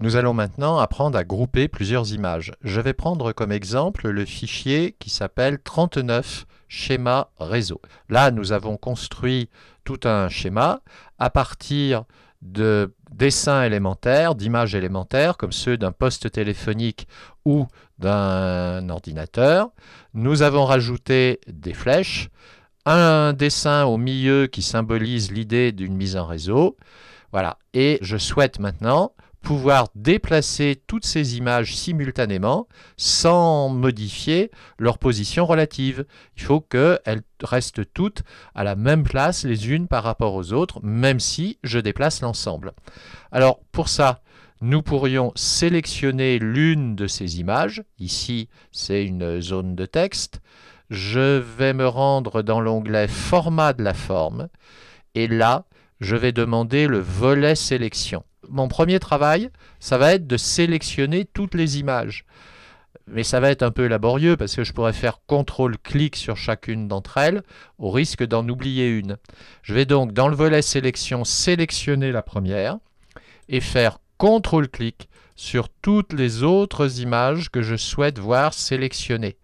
Nous allons maintenant apprendre à grouper plusieurs images. Je vais prendre comme exemple le fichier qui s'appelle 39 schéma réseau. Là, nous avons construit tout un schéma à partir de dessins élémentaires, d'images élémentaires, comme ceux d'un poste téléphonique ou d'un ordinateur. Nous avons rajouté des flèches, un dessin au milieu qui symbolise l'idée d'une mise en réseau. Voilà, et je souhaite maintenant pouvoir déplacer toutes ces images simultanément sans modifier leur position relative. Il faut qu'elles restent toutes à la même place les unes par rapport aux autres, même si je déplace l'ensemble. Alors pour ça, nous pourrions sélectionner l'une de ces images. Ici, c'est une zone de texte. Je vais me rendre dans l'onglet « Format de la forme » et là, je vais demander le volet « Sélection » mon premier travail, ça va être de sélectionner toutes les images. Mais ça va être un peu laborieux parce que je pourrais faire CTRL-clic sur chacune d'entre elles au risque d'en oublier une. Je vais donc dans le volet sélection sélectionner la première et faire CTRL-clic sur toutes les autres images que je souhaite voir sélectionnées.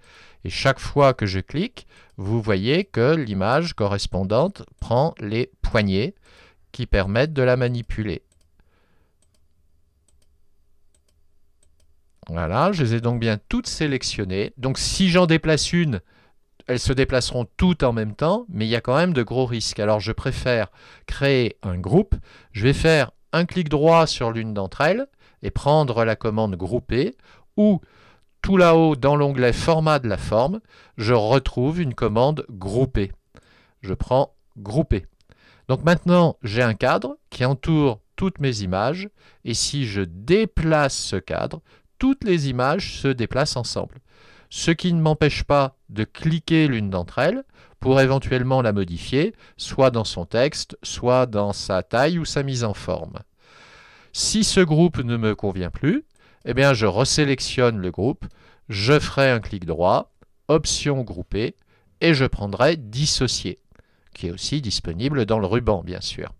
Et chaque fois que je clique, vous voyez que l'image correspondante prend les poignées qui permettent de la manipuler. Voilà, je les ai donc bien toutes sélectionnées. Donc si j'en déplace une, elles se déplaceront toutes en même temps, mais il y a quand même de gros risques. Alors je préfère créer un groupe. Je vais faire un clic droit sur l'une d'entre elles et prendre la commande Grouper » ou tout là-haut dans l'onglet format de la forme, je retrouve une commande groupée. Je prends grouper. Donc maintenant, j'ai un cadre qui entoure toutes mes images et si je déplace ce cadre, toutes les images se déplacent ensemble. Ce qui ne m'empêche pas de cliquer l'une d'entre elles pour éventuellement la modifier, soit dans son texte, soit dans sa taille ou sa mise en forme. Si ce groupe ne me convient plus, eh bien je resélectionne le groupe, je ferai un clic droit, option groupée, et je prendrai dissocier, qui est aussi disponible dans le ruban bien sûr.